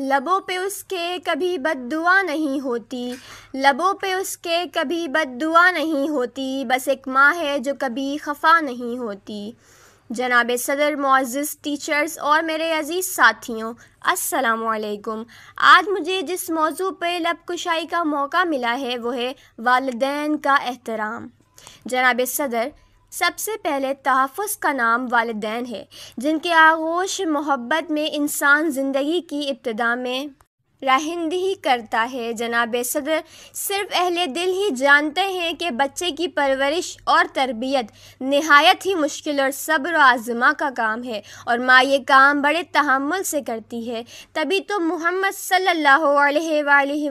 लबों पे उसके कभी बददुआ नहीं होती लबों पे उसके कभी बददुआ नहीं होती बस एक माँ है जो कभी खफा नहीं होती जनाब सदर मोज़ टीचर्स और मेरे अज़ीज़ साथियों अस्सलाम आज मुझे जिस मौजू पे लब कुशाई का मौका मिला है वो है वालदेन का एहतराम जनाब सदर सबसे पहले तहफ़ का नाम वालदेन है जिनके आगोश मोहब्बत में इंसान ज़िंदगी की इब्तदा में राहिंदी ही करता है जनाब सदर सिर्फ अहले दिल ही जानते हैं कि बच्चे की परवरिश और तरबियत नहायत ही मुश्किल और सब्र आज़मा का काम है और माँ ये काम बड़े तहमुल से करती है तभी तो मोहम्मद सल्ला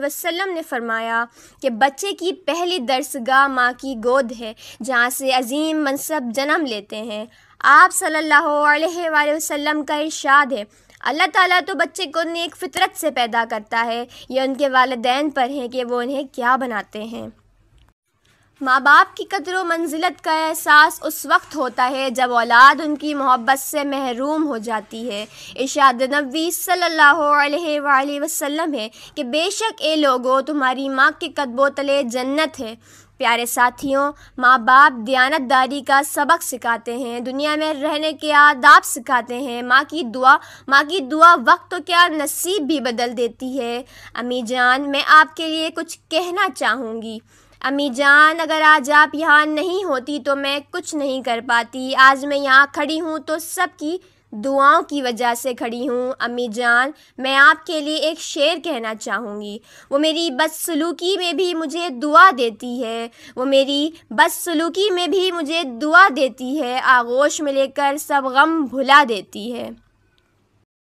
वसम ने फरमाया कि बच्चे की पहली दरसगाह माँ की गोद है जहाँ से अजीम मनसब जन्म लेते हैं आप सल्लल्लाहु अलैहि वसल्लम का इरशाद है अल्लाह ताला तो बच्चे को नेक फितरत से पैदा करता है यह उनके वालदेन पर है कि वो उन्हें क्या बनाते हैं माँ बाप की कदर मंजिलत का एहसास उस वक्त होता है जब औलाद उनकी मोहब्बत से महरूम हो जाती है इशाद नबी सल्लल्लाहु अलैहि वसल्लम है कि बेशक ए लोगो तुम्हारी माँ के कदबो तले जन्नत है प्यारे साथियों माँ बाप दयानतदारी का सबक सिखाते हैं दुनिया में रहने के आदाब सिखाते हैं माँ की दुआ माँ की दुआ वक्त तो क्या नसीब भी बदल देती है अम्मी जान मैं आपके लिए कुछ कहना चाहूँगी अम्मी जान अगर आज आप यहाँ नहीं होती तो मैं कुछ नहीं कर पाती आज मैं यहाँ खड़ी हूँ तो सबकी दुआओं की वजह से खड़ी हूँ अम्मी जान मैं आपके लिए एक शेर कहना चाहूँगी वो मेरी बदसलूकी में भी मुझे दुआ देती है वो मेरी बदसलूकी में भी मुझे दुआ देती है आगोश में लेकर सब गम भुला देती है